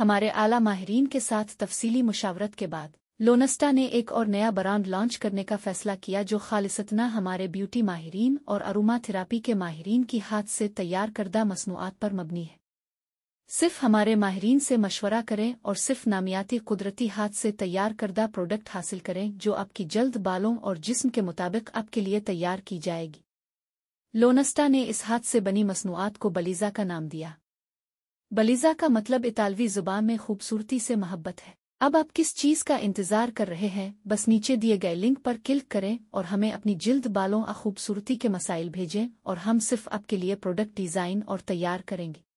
हमारे आला माहरीन के साथ तफसीली मुशावरत के बाद लोनस्टा ने एक और नया ब्रांड लॉन्च करने का फैसला किया जो खालिसतना हमारे ब्यूटी माहरीन और अरुमा थेरापी के माहरीन की हाथ से तैयार करदा मसनूआत पर मबनी है सिर्फ हमारे माहरीन से मशवरा करें और सिर्फ नामियाती कुदरती हाथ से तैयार करदा प्रोडक्ट हासिल करें जो आपकी जल्द बालों और जिस्म के मुताबिक आपके लिए तैयार की जाएगी लोनस्टा ने इस हाथ से बनी मसनूआत को बलीजा का नाम दिया बलीजा का मतलब इतालवी जुबान में खूबसूरती से मोहब्बत है अब आप किस चीज़ का इंतज़ार कर रहे हैं बस नीचे दिए गए लिंक पर क्लिक करें और हमें अपनी जिल्द बालों और खूबसूरती के मसाइल भेजें और हम सिर्फ आपके लिए प्रोडक्ट डिज़ाइन और तैयार करेंगे